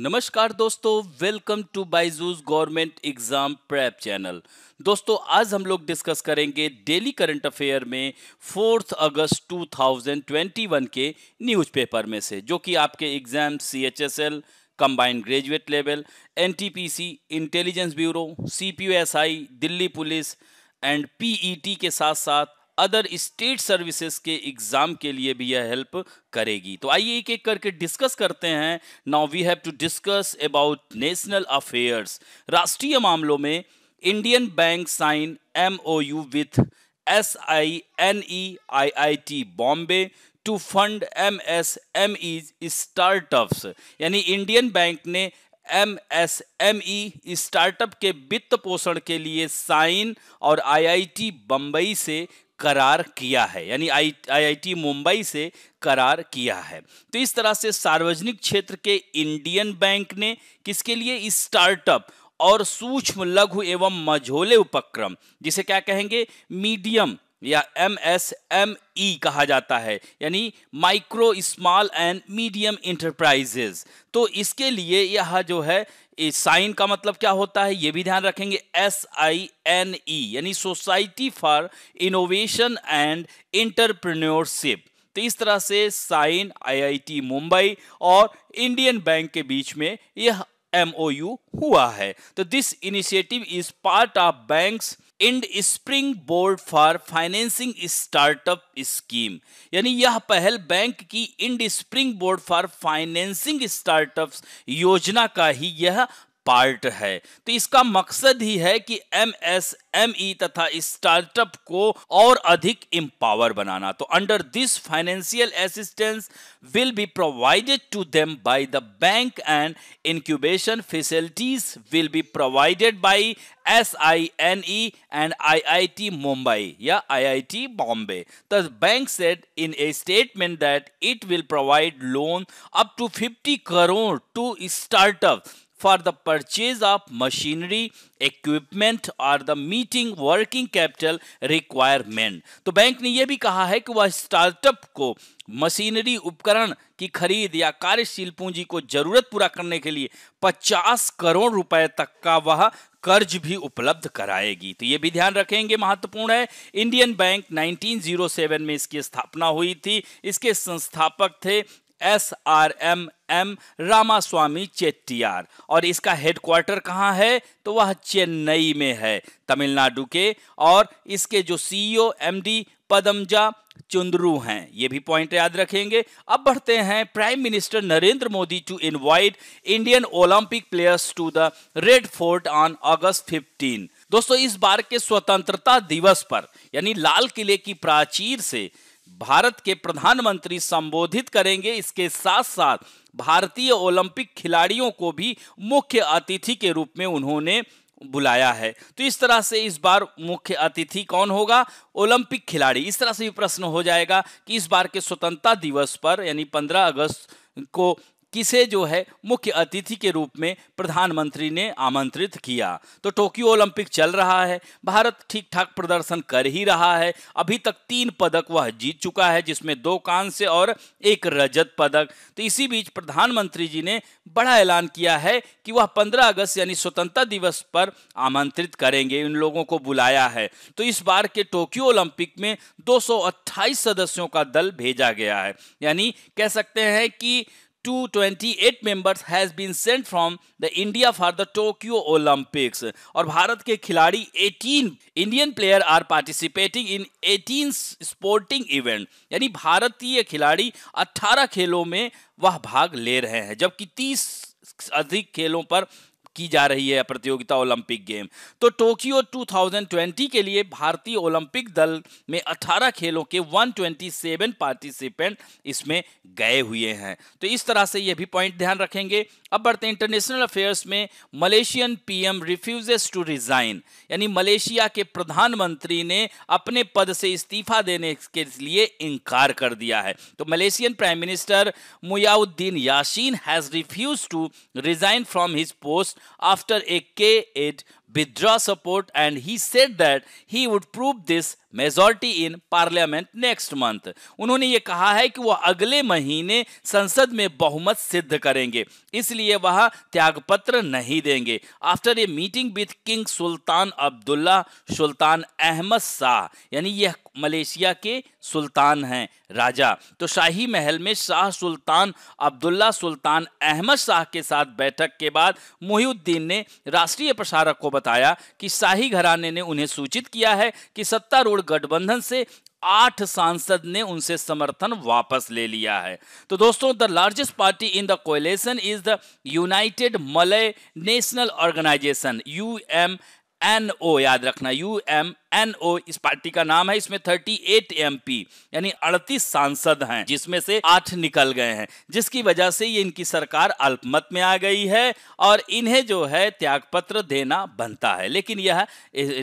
नमस्कार दोस्तों welcome to Byju's government exam prep channel दोस्तों आज हम लोग डिस्कस करेंगे डेली करंट अफेयर में फोर्थ अगस्त 2021 के न्यूज़पेपर में से जो कि आपके exam C H S L combined graduate level NTPC intelligence bureau CPSI Delhi police and PET e के साथ साथ अदर स्टेट सर्विसेज के एग्जाम के लिए भी यह हेल्प करेगी तो आइए एक एक करके डिस्कस करते हैं now we have to discuss about national affairs राष्ट्रीय मामलों में Indian bank sign M O U with S I N E I I T Bombay to fund M S M E startups यानी इंडियन बैंक ने M S M E startup के वित्त पोषण के लिए साइन और आई आई टी बम्बई से करार किया है यानी आई आईआईटी मुंबई से करार किया है तो इस तरह से सार्वजनिक क्षेत्र के इंडियन बैंक ने किसके लिए स्टार्टअप और सूक्ष्म लघु एवं मझोले उपक्रम जिसे क्या कहेंगे मीडियम या एम एस एम ई कहा जाता है यानी micro small and medium enterprises तो इसके लिए यह जो है साइन का मतलब क्या होता है ये भी ध्यान रखेंगे एस आई एन ई यानी society for innovation and entrepreneurship तो इस तरह से साइन आईआईटी मुंबई और इंडियन बैंक के बीच में यह एमओयू हुआ है तो this initiative is part of banks and spring board for financing startup scheme यानी यह पहल बैंक की Ind spring board for financing startups योजना का ही यह पार्ट है तो इसका मकसद ही है कि एम एम एस ई तथा स्टार्टअप को और अधिक इम्पावर बनाना तो under this financial assistance will be provided to them by the bank and incubation facilities will be provided by S I N E and I I T Mumbai या I I T Bombay the bank set in a statement that it will provide loan up to fifty crore to startup for the purchase of machinery equipment or the meeting working capital requirement तो bank ने यह भी कहा है कि वह startup को machinery उपकरण की खरीद या कार्यशील पूंजी को जरूरत पूरा करने के लिए 50 करोड़ रुपए तक का वह कर्ज भी उपलब्ध कराएगी तो ये भी ध्यान रखेंगे महत्वपूर्ण है इंडियन बैंक 1907 में इसकी स्थापना हुई थी इसके संस्थापक थे S R M M Ramaswamy Chettiar और इसका हेडक्वार्टर कहाँ है तो वह चेन्नई में है तमिलनाडु के और इसके जो CEO MD e Padmaja Chundru हैं ये भी पॉइंट याद रखेंगे अब बढ़ते हैं prime minister Narendra Modi to invite Indian Olympic players to the red fort on August 15 दोस्तों इस बार के स्वतंत्रता दिवस पर यानी लाल किले की प्राचीर से भारत के प्रधानमंत्री संबोधित करेंगे इसके साथ साथ भारतीय ओलंपिक खिलाड़ियों को भी मुख्य अतिथि के रूप में उन्होंने बुलाया है तो इस तरह से इस बार मुख्य अतिथि कौन होगा ओलंपिक खिलाड़ी इस तरह से भी प्रश्न हो जाएगा कि इस बार के स्वतंत्रता दिवस पर यानी 15 अगस्त को किसे जो है मुख्य अतिथि के रूप में प्रधानमंत्री ने आमंत्रित किया तो टोक्यो ओलंपिक चल रहा है भारत ठीक ठाक प्रदर्शन कर ही रहा है अभी तक तीन पदक वह जीत चुका है जिसमें दो कांस्य और एक रजत पदक तो इसी बीच प्रधानमंत्री जी ने बड़ा ऐलान किया है कि वह 15 अगस्त यानी स्वतंत्रता दिवस पर आमंत्रित करेंगे इन लोगों को बुलाया है तो इस बार के टोक्यो ओलंपिक में दो सदस्यों का दल भेजा गया है यानी कह सकते हैं कि 228 members has been sent from the India for the Tokyo Olympics और भारत के खिलाड़ी 18 Indian player are participating in 18 sporting event यानी भारतीय खिलाड़ी 18 खेलों में वह भाग ले रहे हैं जबकि 30 अधिक खेलों पर की जा रही है प्रतियोगिता ओलंपिक गेम तो टोक्यो 2020 के लिए भारतीय ओलंपिक दल में 18 खेलों के 127 पार्टिसिपेंट इसमें गए हुए हैं तो इस तरह से यह भी पॉइंट ध्यान रखेंगे अब बढ़ते इंटरनेशनल अफेयर्स में Malaysian PM refuses to resign यानी मलेशिया के प्रधानमंत्री ने अपने पद से इस्तीफा देने के लिए इनकार कर दिया है तो Malaysian prime minister Muhyiddin Yassin has refuse to resign from his post after a K8 withdraw support and he said that he would prove this majority in parliament next month उन्होंने ये कहा है कि वह अगले महीने संसद में बहुमत सिद्ध करेंगे इसलिए वह त्यागपत्र नहीं देंगे after a meeting with king Sultan Abdullah Sultan Ahmad Shah यानी यह मलेशिया के सुल्तान हैं राजा तो शाही महल में शाह सुल्तान अब्दुल्ला सुल्तान अहमद शाह के साथ बैठक के बाद मुहिउद्दीन ने राष्ट्रीय प्रसारक को बताया कि शाही घराने ने उन्हें सूचित किया है कि सत्तारूढ़ गठबंधन से आठ सांसद ने उनसे समर्थन वापस ले लिया है तो दोस्तों the largest party in the coalition is the United Malay National Organization U M N O याद रखना यू एम एनओ इस e पार्टी का नाम है इसमें 38 पी यानी अड़तीस सांसद हैं जिसमें से आठ निकल गए हैं जिसकी वजह से ये इनकी सरकार अल्पमत में आ गई है और इन्हें जो है त्यागपत्र देना बनता है लेकिन यह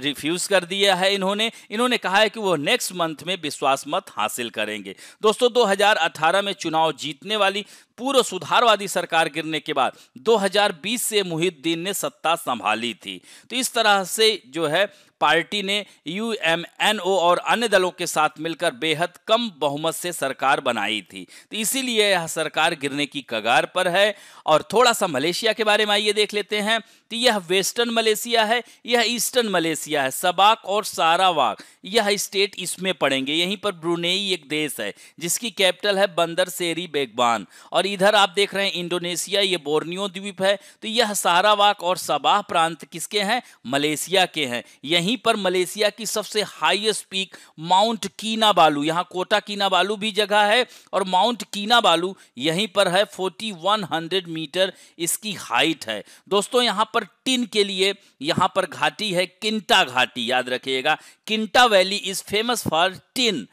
रिफ्यूज कर दिया है इन्होंने इन्होंने कहा है कि वो नेक्स्ट मंथ में विश्वास मत हासिल करेंगे दोस्तों 2018 में चुनाव जीतने वाली पूर्व सुधारवादी सरकार गिरने के बाद 2020 से मुहिद्दीन ने सत्ता संभाली थी तो इस तरह से जो है पार्टी ने यूएमएनओ और अन्य दलों के साथ मिलकर बेहद कम बहुमत से सरकार बनाई थी तो इसीलिए यह सरकार गिरने की कगार पर है और थोड़ा सा मलेशिया के बारे में आइए देख लेते हैं तो यह वेस्टर्न मलेशिया है यह ईस्टर्न मलेशिया है सबाक और सारावाक यह स्टेट इसमें पड़ेंगे यहीं पर ब्रुनेई एक देश है जिसकी कैपिटल है बंदर सेरी बेगबान और इधर आप देख रहे हैं इंडोनेशिया ये बोर्नियो द्वीप है तो यह सारावाक और सबाह प्रांत किसके हैं मलेशिया के हैं यहीं पर मलेशिया की सबसे हाईएस्ट पीक माउंट कीना बालू यहाँ कोटा कीना बालू भी जगह है और माउंट कीना बालू यहीं पर है फोर्टी मीटर इसकी हाइट है दोस्तों यहाँ पर पर टीन के लिए यहां पर घाटी है किंटा घाटी याद रखिएगा Kinta valley is famous for tin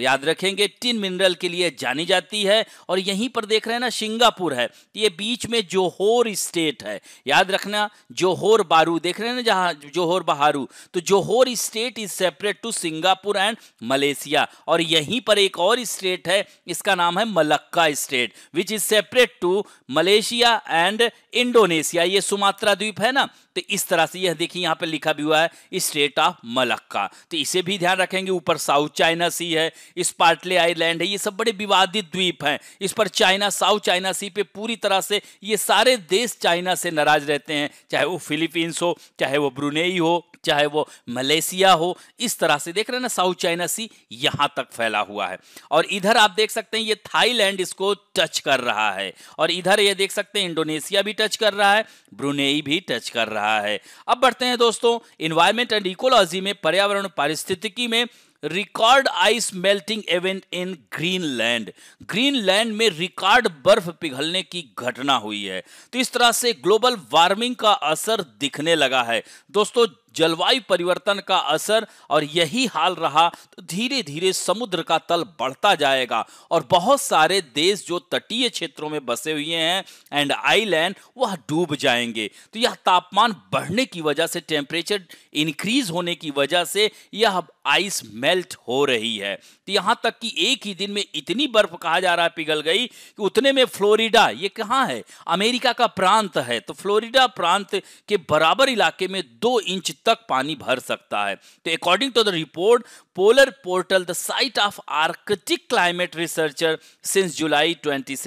याद रखेंगे टिन मिनरल के लिए जानी जाती है और यहीं पर देख रहे हैं ना सिंगापुर है तो ये बीच में जोहोर स्टेट है याद रखना जोहोर बारू देख रहे हैं ना जहां जोहोर बहारू तो Johor state is separate to Singapore and Malaysia और यहीं पर एक और स्टेट है इसका नाम है Malacca state which is separate to Malaysia and Indonesia ये सुमात्रा द्वीप है ना तो इस तरह से यह देखिए यहाँ पे लिखा भी हुआ है स्टेट ऑफ मलक्का तो इसे भी ध्यान रखेंगे ऊपर साउथ चाइना सी है इस पार्टले आइलैंड है ये सब बड़े विवादित द्वीप हैं इस पर चाइना साउथ चाइना सी पे पूरी तरह से ये सारे देश चाइना से नाराज रहते हैं चाहे वो फिलीपींस हो चाहे वो ब्रुनेई हो चाहे वो मलेशिया हो इस तरह से देख रहे हैं ना साउथ चाइना सी यहां तक फैला हुआ है और इधर आप देख सकते हैं ये थाईलैंड इसको टच कर रहा है और इधर ये देख सकते हैं इंडोनेशिया भी टच कर रहा है ब्रुनेई भी टच कर रहा है रहा है अब बढ़ते हैं दोस्तों इन्वायरमेंट एंड इकोलॉजी में पर्यावरण पारिस्थितिकी में record ice melting event in Greenland Greenland में रिकॉर्ड बर्फ पिघलने की घटना हुई है तो इस तरह से ग्लोबल वार्मिंग का असर दिखने लगा है दोस्तों जलवायु परिवर्तन का असर और यही हाल रहा तो धीरे धीरे समुद्र का तल बढ़ता जाएगा और बहुत सारे देश जो तटीय क्षेत्रों में बसे हुए हैं एंड आइलैंड वह डूब जाएंगे तो यह तापमान बढ़ने की वजह से टेम्परेचर इंक्रीज होने की वजह से यह आइस मेल्ट हो रही है तो यहां तक कि एक ही दिन में इतनी बर्फ कहा जा रहा है पिघल गई कि उतने में फ्लोरिडा ये कहाँ है अमेरिका का प्रांत है तो फ्लोरिडा प्रांत के बराबर इलाके में दो इंच तक पानी भर सकता है तो according to the report polar portal the site of Arctic climate researcher since July 27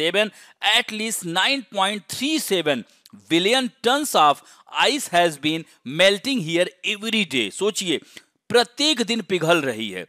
at least least 9.37 billion tons of ice has been melting here every day सोचिए प्रत्येक दिन पिघल रही है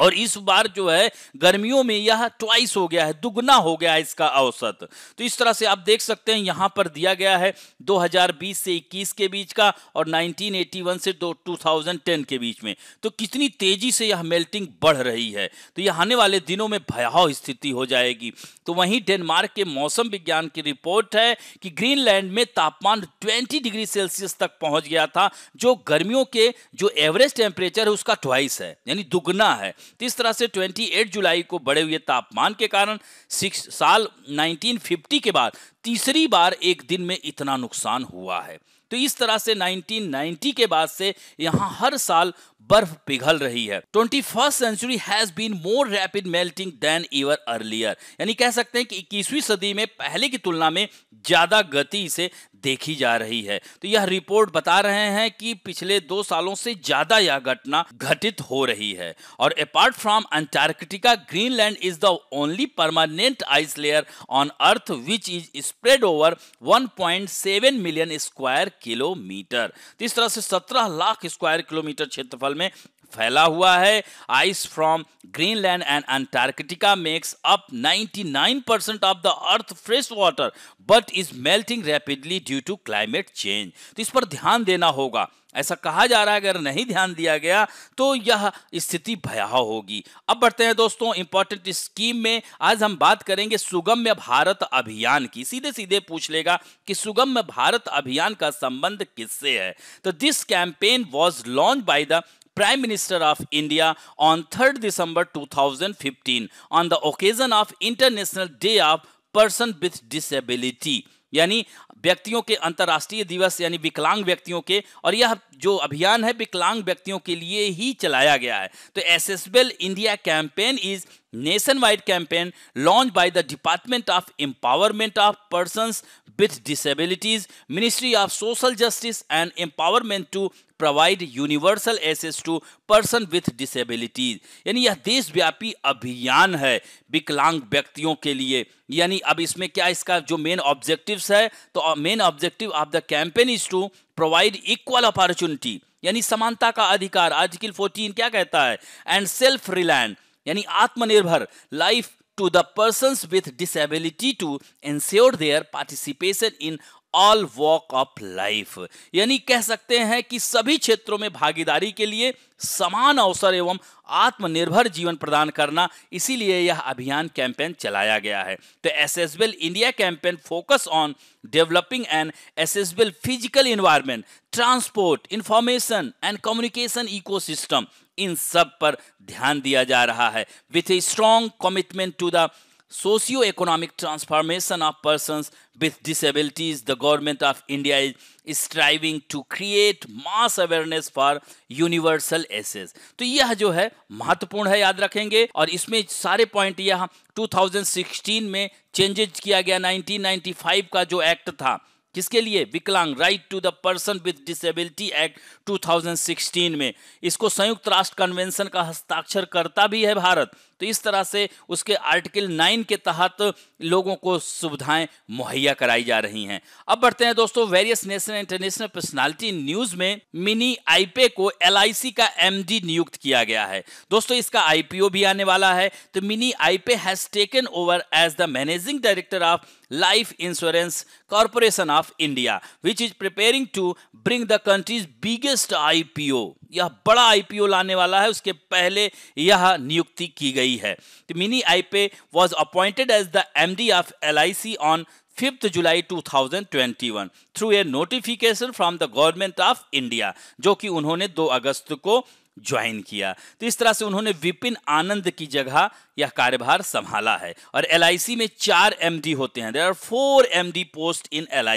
और इस बार जो है गर्मियों में यह ट्वाइस हो गया है दुगना हो गया है इसका औसत तो इस तरह से आप देख सकते हैं यहां पर दिया गया है 2020 से 21 के बीच का और 1981 से 2010 के बीच में तो कितनी तेजी से यह मेल्टिंग बढ़ रही है तो यह आने वाले दिनों में भयावह स्थिति हो जाएगी तो वहीं डेनमार्क के मौसम विज्ञान की रिपोर्ट है कि ग्रीनलैंड में तापमान ट्वेंटी डिग्री सेल्सियस तक पहुंच गया था जो गर्मियों के जो एवरेज टेम्परेचर है उसका ट्वाइस है यानी दुगना है इस तरह से 28 जुलाई को बढ़े हुए तापमान के कारण सिक्स साल 1950 के बाद तीसरी बार एक दिन में इतना नुकसान हुआ है तो इस तरह से 1990 के बाद से यहाँ हर साल बर्फ पिघल रही है twenty first century has been more rapid melting than ever earlier यानी कह सकते हैं कि इक्कीसवीं सदी में पहले की तुलना में ज्यादा गति से देखी जा रही है तो यह रिपोर्ट बता रहे हैं कि पिछले दो सालों से ज्यादा यह घटना घटित हो रही है और apart from Antarctica Greenland is the only permanent ice layer on earth which is spread over 1.7 million square kilometre इस तरह से 17 लाख स्क्वायर किलोमीटर क्षेत्रफल में फैला हुआ है ice from Greenland and Antarctica makes up 99 percent of the earth fresh water but is melting rapidly due to climate change तो इस पर ध्यान देना होगा ऐसा कहा जा रहा है अगर नहीं ध्यान दिया गया तो यह स्थिति भयावह होगी अब बढ़ते हैं दोस्तों इंपॉर्टेंट स्कीम में आज हम बात करेंगे सुगम्य भारत अभियान की सीधे सीधे पूछ लेगा कि सुगम्य भारत अभियान का संबंध किससे है तो this campaign was launch by the Prime Minister of India on 3rd December 2015 on the occasion of International Day of Person with Disability. यानी व्यक्तियों के अंतर्राष्ट्रीय दिवस यानी विकलांग व्यक्तियों के और यह जो अभियान है विकलांग व्यक्तियों के लिए ही चलाया गया है तो accessible India campaign is nationwide campaign launch by the department of empowerment of person with disabilities ministry of social justice and empowerment to provide universal access to person with disabilities यानी यह देशव्यापी अभियान है विकलांग व्यक्तियों के लिए यानी अब इसमें क्या इसका जो मेन ऑब्जेक्टिव्स है तो main objective of the campaign is to provide equal opportunity यानी समानता का अधिकार आर्टिकल 14 क्या कहता है एंड सेल्फ रिलायंस यानी आत्मनिर्भर life to the persons with disability to ensure their participation in all walk of life यानी कह सकते हैं कि सभी क्षेत्रों में भागीदारी के लिए समान अवसर एवं आत्मनिर्भर जीवन प्रदान करना इसीलिए यह अभियान कैंपेन चलाया गया है तो accessible India campaign focus on developing and accessible physical environment transport information and communication ecosystem इन सब पर ध्यान दिया जा रहा है with a strong commitment to the socio-economic transformation of persons with disabilities, the government of India is striving to create mass awareness for universal access. तो यह जो है महत्वपूर्ण है याद रखेंगे और इसमें सारे पॉइंट यह 2016 में चेंजेज किया गया 1995 का जो एक्ट था किसके लिए विकलांग right to the person with disability act 2016 में इसको संयुक्त राष्ट्र कन्वेंशन का हस्ताक्षर करता भी है भारत तो इस तरह से उसके आर्टिकल नाइन के तहत लोगों को सुविधाएं मुहैया कराई जा रही हैं अब बढ़ते हैं दोस्तों various national international personality news में मिनी आईपे को एल का एम नियुक्त किया गया है दोस्तों इसका आईपीओ भी आने वाला है तो Mini Ipe has taken over as the managing director of life insurance corporation of India which is preparing to bring the country's biggest IPO यह बड़ा आईपीओ लाने वाला है उसके पहले यह नियुक्ति की गई है तो Mini Ipe was appointed as the MD of LIC on fifth July 2021 through a notification from the government of India जो कि उन्होंने 2 अगस्त को ज्वाइन किया तो इस तरह से उन्होंने विपिन आनंद की जगह यह कार्यभार संभाला है और एल में चार एम होते हैं there are four M post in L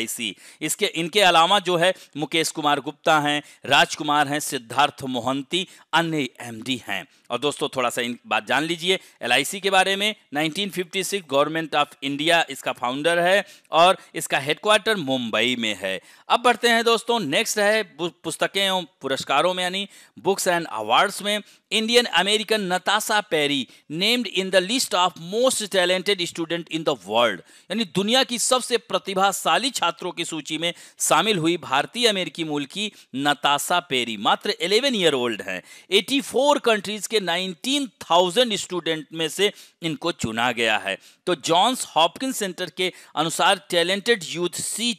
इसके इनके अलावा जो है मुकेश कुमार गुप्ता हैं राजकुमार हैं सिद्धार्थ मोहंती अन्य एम हैं और दोस्तों थोड़ा सा इन बात जान लीजिए एल के बारे में 1956 गवर्नमेंट ऑफ इंडिया इसका फाउंडर है और इसका हेडक्वार्टर मुंबई में है अब बढ़ते हैं दोस्तों नेक्स्ट है पुस्तकें पुरस्कारों में यानी बुक्स एंड अवार्ड्स में Indian American Natasha Perry named in the list of most talented student in the world यानी दुनिया की सबसे प्रतिभाशाली छात्रों की सूची में शामिल हुई भारतीय अमेरिकी मूल की नताशा पेरी मात्र 11 ईयर ओल्ड हैं 84 कंट्रीज के 19,000 स्टूडेंट में से इनको चुना गया है तो जॉन्स हॉपकिन सेंटर के अनुसार टैलेंटेड यूथ सी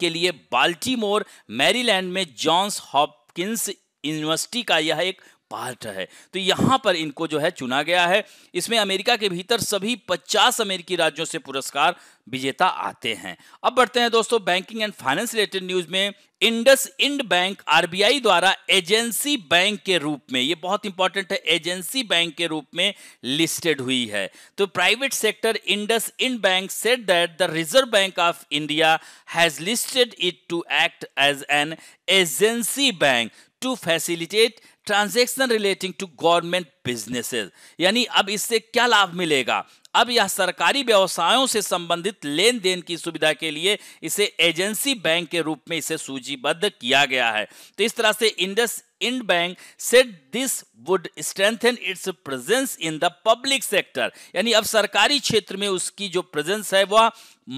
के लिए बाल्टीमोर मैरीलैंड में जॉन्स हॉपकिंस यूनिवर्सिटी का यह एक पार्ट है तो यहां पर इनको जो है चुना गया है इसमें अमेरिका के भीतर सभी 50 अमेरिकी राज्यों से पुरस्कार विजेता आते हैं अब बढ़ते हैं दोस्तों banking and finance related news में इंडस इंड बैंक आरबीआई द्वारा एजेंसी बैंक के रूप में ये बहुत इंपॉर्टेंट है एजेंसी बैंक के रूप में लिस्टेड हुई है तो private sector IndusInd bank said that the Reserve Bank of India has listed it to act as an agency bank to facilitate transaction relating to government businesses यानी अब इससे क्या लाभ मिलेगा अब यह सरकारी व्यवसायों से संबंधित लेन देन की सुविधा के लिए इसे एजेंसी बैंक के रूप में इसे सूचीबद्ध किया गया है तो इस तरह से IndusInd bank said this would strengthen its presence in the public sector यानी अब सरकारी क्षेत्र में उसकी जो प्रेजेंस है वह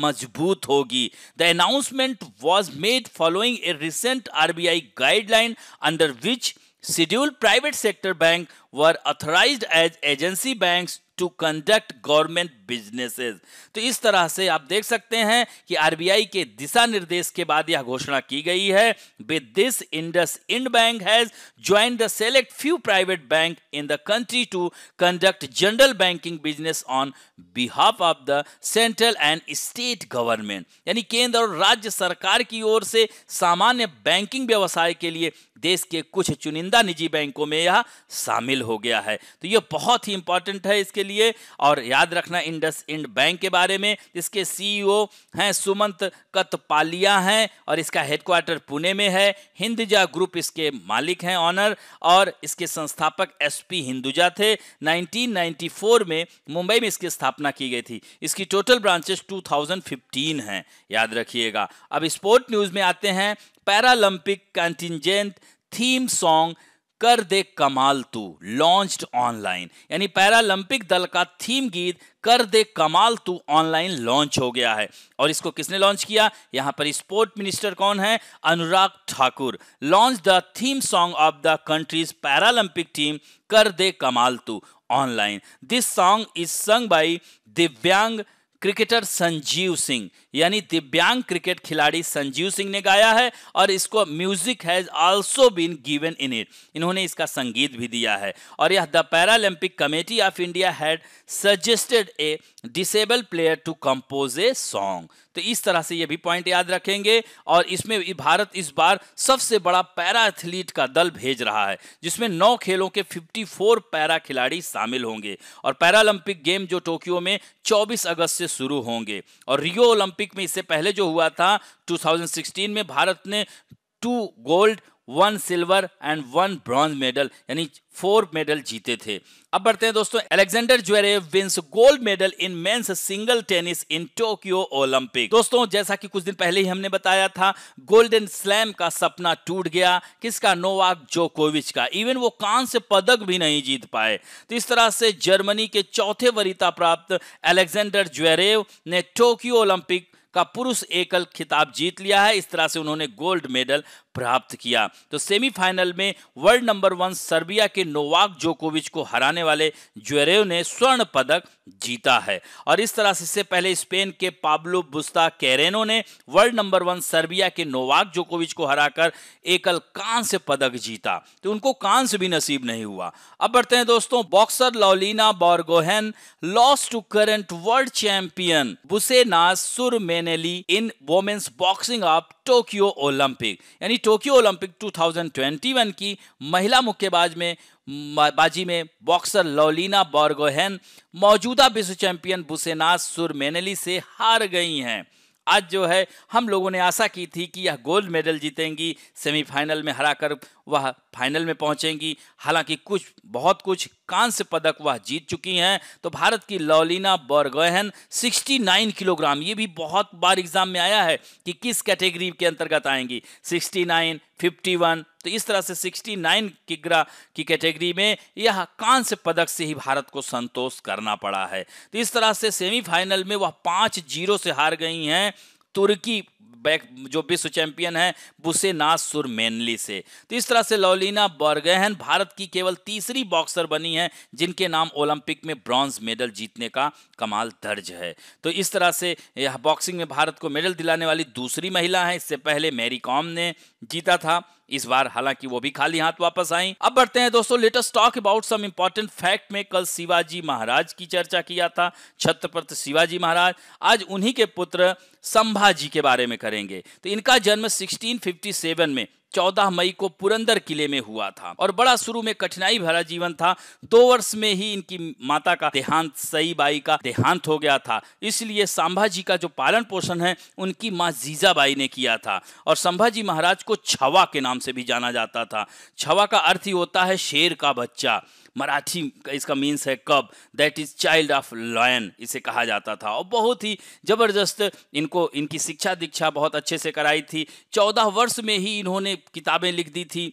मजबूत होगी the announcement was made following a recent RBI guideline under which scheduled private sector banks were authorized as agency banks to conduct government businesses तो इस तरह से आप देख सकते हैं कि आरबीआई के दिशा निर्देश के बाद यह घोषणा की गई है with this IndusInd bank has join the select few private bank in the country to conduct general banking business on behalf of the central and state government यानी केंद्र और राज्य सरकार की ओर से सामान्य बैंकिंग व्यवसाय के लिए देश के कुछ चुनिंदा निजी बैंकों में यह शामिल हो गया है तो यह बहुत ही इंपॉर्टेंट है इसके लिए और याद रखना इन इंडस इंड बैंक के बारे में इसके सीईओ e हैं सुमंत कतपालिया हैं और इसका हेडक्वार्टर पुणे में है हिंदुजा ग्रुप इसके मालिक हैं ऑनर और इसके संस्थापक एसपी हिंदुजा थे 1994 में मुंबई में इसकी स्थापना की गई थी इसकी टोटल ब्रांचेस 2015 हैं याद रखिएगा अब स्पोर्ट न्यूज में आते हैं पैरालंपिक कंटिजेंट थीम सॉन्ग कर दे कमाल तू लॉन्च्ड ऑनलाइन यानी पैरालंपिक दल का थीम गीत कर दे कमाल तू ऑनलाइन लॉन्च हो गया है और इसको किसने लॉन्च किया यहां पर स्पोर्ट मिनिस्टर कौन है Anurag Thakur launch the theme song of the country's Paralympic team कर दे कमाल तू online this song is sung by दिव्यांग क्रिकेटर संजीव सिंह यानी दिव्यांग क्रिकेट खिलाड़ी संजीव सिंह ने गाया है और इसको music has also been given in it इन्होंने इसका संगीत भी दिया है और यह the Paralympic committee of India had suggested a disable player to compose a song तो इस तरह से ये भी पॉइंट याद रखेंगे और इसमें भारत इस बार सबसे बड़ा पैरा एथलीट का दल भेज रहा है जिसमें नौ खेलों के 54 पैरा खिलाड़ी शामिल होंगे और पैरालंपिक गेम जो टोक्यो में 24 अगस्त से शुरू होंगे और रियो ओलंपिक में इससे पहले जो हुआ था 2016 में भारत ने two gold one silver and one bronze medal यानी फोर मेडल जीते थे अब बढ़ते हैं दोस्तों Alexander Zverev wins gold medal in men's single tennis in Tokyo Olympic दोस्तों जैसा कि कुछ दिन पहले ही हमने बताया था गोल्डन स्लैम का सपना टूट गया किसका नोवाक जोकोविच का इवन वो कान से पदक भी नहीं जीत पाए तो इस तरह से जर्मनी के चौथे वरीता प्राप्त अलेक्जेंडर ज्वेरेव ने टोक्यो ओलंपिक का पुरुष एकल खिताब जीत लिया है इस तरह से उन्होंने गोल्ड मेडल प्राप्त किया तो सेमीफाइनल में वर्ल्ड नंबर वन सर्बिया के नोवाक जोकोविच को हराने वाले ज्वेरेव ने स्वर्ण पदक जीता है और इस तरह से इससे पहले स्पेन के पाब्लो बुस्ता कैरेनो ने वर्ल्ड नंबर वन सर्बिया के नोवाक जोकोविच को हराकर एकल कांस्य पदक जीता तो उनको कांस्य भी नसीब नहीं हुआ अब बढ़ते हैं दोस्तों boxer Lovlina Borgohain loss to current world champion Busenaz Surmeneli in women's boxing of Tokyo Olympic यानी टोक्यो ओलंपिक 2021 की महिला मुक्केबाज में बाजी में बॉक्सर लोलिना बॉर्गोहेन मौजूदा विश्व चैंपियन बुसेनास सुरमेनली से हार गई हैं आज जो है हम लोगों ने आशा की थी कि यह गोल्ड मेडल जीतेंगी सेमीफाइनल में हराकर वह फाइनल में पहुंचेंगी हालांकि कुछ बहुत कुछ कांस्य पदक वह जीत चुकी हैं तो भारत की लौलीना बॉरगोहन 69 किलोग्राम ये भी बहुत बार एग्जाम में आया है कि किस कैटेगरी के अंतर्गत आएंगी 69, 51, तो इस तरह से 69 किग्रा की कैटेगरी में यह कांस्य पदक से ही भारत को संतोष करना पड़ा है तो इस तरह से सेमीफाइनल में वह पाँच जीरो से हार गई हैं तुर्की बैक जो विश्व चैंपियन है बुसे नाज सुर मेनली से तो इस तरह से लवलीना बर्गहन भारत की केवल तीसरी बॉक्सर बनी है जिनके नाम ओलंपिक में ब्रॉन्ज मेडल जीतने का कमाल दर्ज है तो इस तरह से यह बॉक्सिंग में भारत को मेडल दिलाने वाली दूसरी महिला है इससे पहले मैरी कॉम ने जीता था इस बार हालांकि वो भी खाली हाथ वापस आई अब बढ़ते हैं दोस्तों latest talk about some important fact में कल शिवाजी महाराज की चर्चा किया था छत्रपति शिवाजी महाराज आज उन्हीं के पुत्र संभाजी के बारे में करेंगे तो इनका जन्म 1657 में चौदह मई को पुरंदर किले में हुआ था और बड़ा शुरू में कठिनाई भरा जीवन था दो वर्ष में ही इनकी माता का देहांत सई बाई का देहांत हो गया था इसलिए संभाजी का जो पालन पोषण है उनकी माँ जीजाबाई ने किया था और संभाजी महाराज को छवा के नाम से भी जाना जाता था छवा का अर्थ ही होता है शेर का बच्चा मराठी का इसका मीन्स है कब that is child of lion इसे कहा जाता था और बहुत ही ज़बरदस्त इनको इनकी शिक्षा दीक्षा बहुत अच्छे से कराई थी चौदह वर्ष में ही इन्होंने किताबें लिख दी थी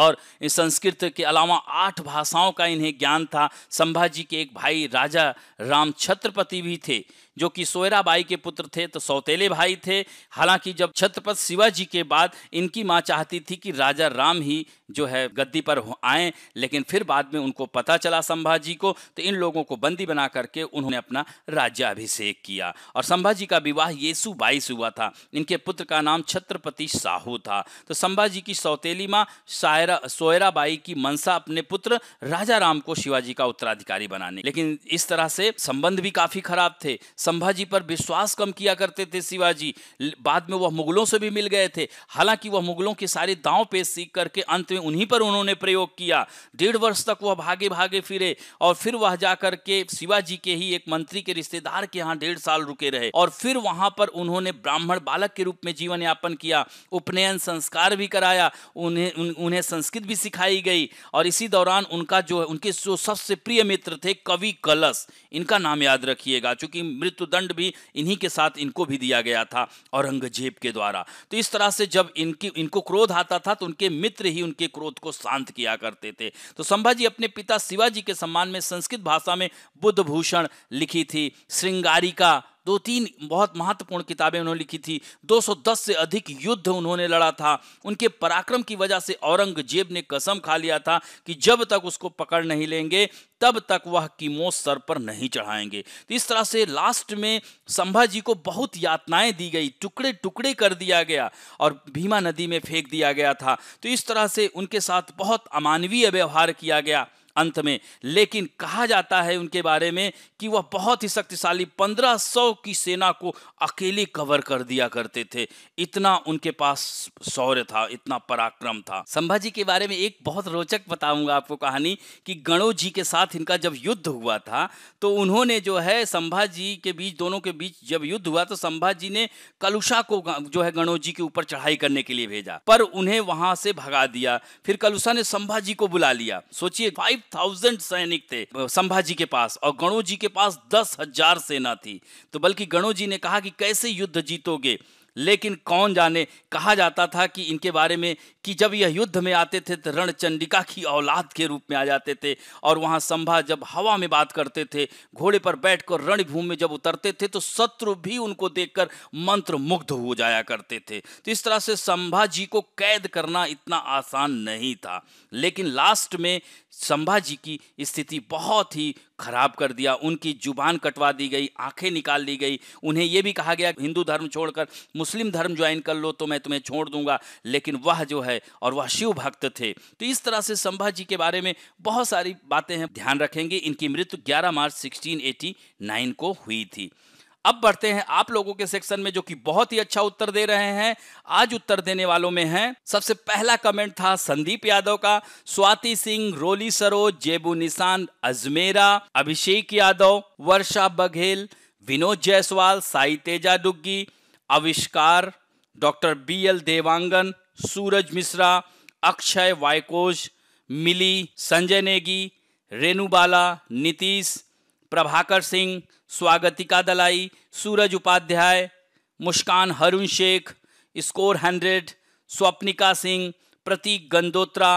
और इस संस्कृत के अलावा आठ भाषाओं का इन्हें ज्ञान था संभाजी के एक भाई राजा राम छत्रपति भी थे जो कि सोयरा बाई के पुत्र थे तो सौतेले भाई थे हालांकि जब छत्रपति शिवाजी के बाद इनकी माँ चाहती थी कि राजा राम ही जो है गद्दी पर आए लेकिन फिर बाद में उनको पता चला संभाजी को तो इन लोगों को बंदी बना करके उन्होंने अपना राज्य अभिषेक किया और संभाजी का विवाह येसु बाईस हुआ था इनके पुत्र का नाम छत्रपति साहू था तो संभाजी की सौतेली माँ सायरा सोयराबाई की मनसा अपने पुत्र राजा राम को शिवाजी का उत्तराधिकारी बनाने लेकिन इस तरह से संबंध भी काफी खराब थे संभाजी पर विश्वास कम किया करते थे शिवाजी बाद में वह मुगलों से भी मिल गए थे हालांकि वह मुगलों के सारे दांव पेश सीख करके अंत में उन्हीं पर उन्होंने प्रयोग किया डेढ़ वर्ष तक वह भागे भागे फिरे और फिर वह जाकर के शिवाजी के ही एक मंत्री के रिश्तेदार के यहाँ डेढ़ साल रुके रहे और फिर वहां पर उन्होंने ब्राह्मण बालक के रूप में जीवन यापन किया उपनयन संस्कार भी कराया उन्हें उन्हें संस्कृत भी सिखाई गई और इसी दौरान उनका जो उनके जो सबसे प्रिय मित्र थे कवि कलश इनका नाम याद रखिएगा चूंकि दंड भी इन्हीं के साथ इनको भी दिया गया था औरंगजेब के द्वारा तो इस तरह से जब इनकी इनको क्रोध आता था तो उनके मित्र ही उनके क्रोध को शांत किया करते थे तो संभाजी अपने पिता शिवाजी के सम्मान में संस्कृत भाषा में बुद्ध भूषण लिखी थी श्रृंगारिका दो तीन बहुत महत्वपूर्ण किताबें उन्होंने लिखी थी 210 से अधिक युद्ध उन्होंने लड़ा था उनके पराक्रम की वजह से औरंगजेब ने कसम खा लिया था कि जब तक उसको पकड़ नहीं लेंगे तब तक वह कीमो सर पर नहीं चढ़ाएंगे तो इस तरह से लास्ट में संभाजी को बहुत यातनाएं दी गई टुकड़े टुकड़े कर दिया गया और भीमा नदी में फेंक दिया गया था तो इस तरह से उनके साथ बहुत अमानवीय व्यवहार किया गया अंत में लेकिन कहा जाता है उनके बारे में कि वह बहुत ही शक्तिशाली 1500 की सेना को अकेले कवर कर दिया करते थे इतना उनके पास शौर्य था इतना पराक्रम था संभाजी के बारे में एक बहुत रोचक बताऊंगा आपको कहानी कि गणो जी के साथ इनका जब युद्ध हुआ था तो उन्होंने जो है संभाजी के बीच दोनों के बीच जब युद्ध हुआ तो संभाजी ने कलुषा को जो है गणो जी के ऊपर चढ़ाई करने के लिए भेजा पर उन्हें वहां से भगा दिया फिर कलुषा ने संभाजी को बुला लिया सोचिए फाइव फाइव थाउजेंड सैनिक थे संभाजी के पास और गणो जी के पास दस हजार सेना थी तो बल्कि गणो जी ने कहा कि कैसे युद्ध जीतोगे लेकिन कौन जाने कहा जाता था कि इनके बारे में कि जब यह युद्ध में आते थे तो रणचंडिका की औलाद के रूप में आ जाते थे और वहां संभा जब हवा में बात करते थे घोड़े पर बैठकर रणभूमि में जब उतरते थे तो शत्रु भी उनको देखकर मंत्र मुग्ध हो जाया करते थे तो इस तरह से संभा जी को कैद करना इतना आसान नहीं था लेकिन लास्ट में संभाजी की स्थिति बहुत ही खराब कर दिया उनकी जुबान कटवा दी गई आंखें निकाल ली गई उन्हें यह भी कहा गया हिंदू धर्म छोड़कर मुस्लिम धर्म ज्वाइन कर लो तो मैं तुम्हें छोड़ दूंगा लेकिन वह जो है और वह शिव भक्त थे तो इस तरह से संभाजी के बारे में बहुत सारी बातें हैं ध्यान रखेंगे इनकी मृत्यु 11 मार्च 1689 को हुई थी अब बढ़ते हैं आप लोगों के सेक्शन में जो कि बहुत ही अच्छा उत्तर दे रहे हैं आज उत्तर देने वालों में हैं सबसे पहला कमेंट था संदीप यादव का स्वाति सिंह रोली सरोज जेबू निशान अजमेरा अभिषेक यादव वर्षा Baghel Vinod Jaiswal Sai Teja Duggi Avishkar doctor B L Dewangan Suraj Mishra Akshay Vaykos Mili Sanjay Negi Renubala Nitish Prabhakar Singh Swagatika Dalai Suraj Upadhyay Muskan Harun Shaikh score hundred Swapnika Singh Pratik Gandotra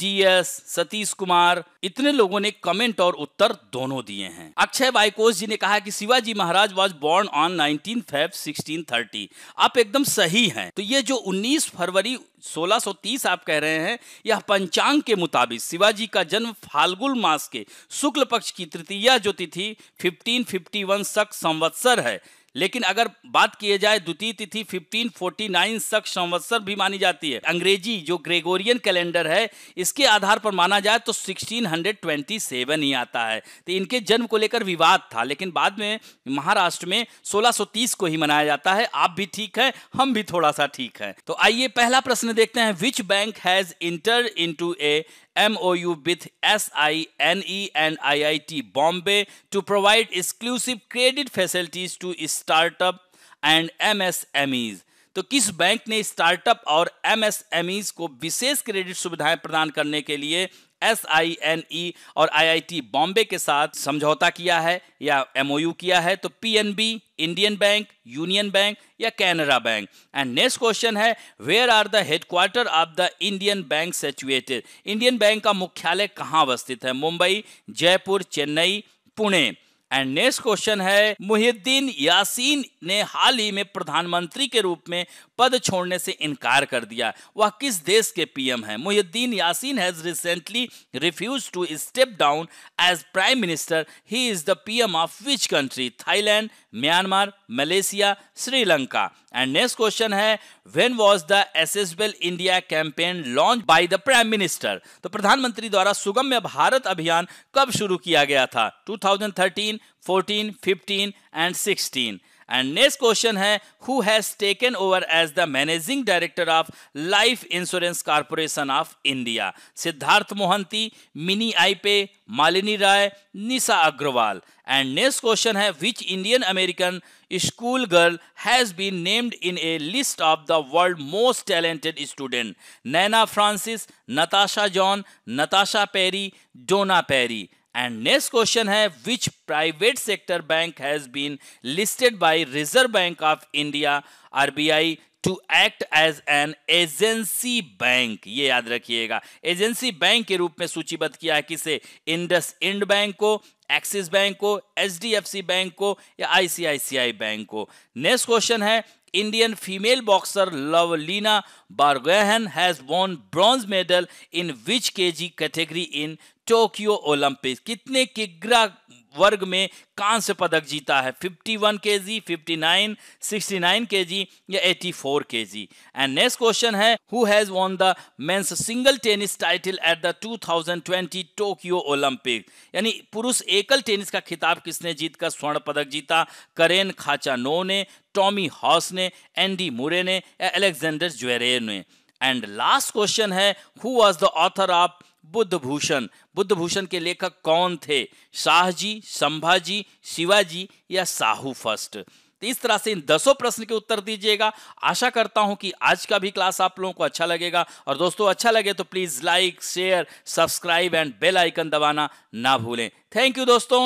DS Satish Kumar इतने लोगों ने कमेंट और उत्तर दोनों दिए हैं अक्षय बाइकोस जी ने कहा कि Shivaji Maharaj was born on nineteen Feb thirty आप एकदम सही हैं तो ये जो 19 फरवरी 1630 आप कह रहे हैं यह पंचांग के मुताबिक शिवाजी का जन्म फाल्गुन मास के शुक्ल पक्ष की तृतीया जो तिथि वन सक संवत्सर है लेकिन अगर बात किए जाए द्वितीय तिथि 1549 तक संवत्सर भी मानी जाती है अंग्रेजी जो ग्रेगोरियन कैलेंडर है इसके आधार पर माना जाए तो 1627 ही आता है तो इनके जन्म को लेकर विवाद था लेकिन बाद में महाराष्ट्र में 1630 को ही मनाया जाता है आप भी ठीक है हम भी थोड़ा सा ठीक है तो आइए पहला प्रश्न देखते हैं which bank has enter into a M O U with S I N E and I I T Bombay to provide exclusive credit facilities to startup and M S M Es तो किस बैंक ने startup और M M S ease को विशेष credit सुविधाएं प्रदान करने के लिए एस आई एन ई और आई आई टी बॉम्बे के साथ समझौता किया है या एम ओ यू किया है तो P N B Indian bank union bank या Canara bank and next question है where are the headquarter of the Indian bank situated Indian bank का मुख्यालय कहाँ अवस्थित है Mumbai Jaipur Chennai Pune and next question है मुहिद्दीन यासीन ने हाल ही में प्रधानमंत्री के रूप में पद छोड़ने से इनकार कर दिया वह किस देश के पीएम है Muhyiddin Yassin has recently refuse to step down as prime minister he is the PM of which country Thailand Myanmar Malaysia Sri Lanka and next question है when was the accessible India campaign launch by the prime minister तो प्रधानमंत्री द्वारा सुगम्य भारत अभियान कब शुरू किया गया था 2013 fourteen fifteen and sixteen and next question है who has taken over as the managing director of life insurance corporation of India Siddharth Mohanty Mini Ipe Malini Rai Nisha Agarwal and next question है which Indian American school girl has been named in a list of the world most talented student Naina Francis Natasha John Natasha Perry Donna Perry and next question है which private sector bank has been listed by Reserve Bank of India RBI to act as an agency bank ये याद रखिएगा agency bank के रूप में सूचीबद्ध किया है किसे इंडस इंड बैंक को एक्सिस बैंक को एच बैंक को या आईसीआईसीआई बैंक को नेक्स्ट क्वेश्चन है Indian female boxer Lovlina Borgohain has won bronze medal in which KG category in Tokyo Olympic कितने किग्रा वर्ग में कांस्य पदक जीता है 51 वन के जी फिफ्टी या 84 four K G and next question है who has won the men's single tennis title at the 2020 Tokyo Olympic यानी पुरुष एकल टेनिस का खिताब किसने जीतकर स्वर्ण पदक जीता करेन खाचानो ने टॉमी हॉस ने एंडी मुरे ने या एलेक्जेंडर ज्वेरे ने एंड लास्ट क्वेश्चन है who was the author of Buddha Bhushan Buddha Bhushan के लेखक कौन थे शाहजी संभाजी शिवाजी या साहू फर्स्ट तो इस तरह से इन दसों प्रश्न के उत्तर दीजिएगा आशा करता हूं कि आज का भी क्लास आप लोगों को अच्छा लगेगा और दोस्तों अच्छा लगे तो please like share subscribe and bell icon दबाना ना भूलें थैंक यू दोस्तों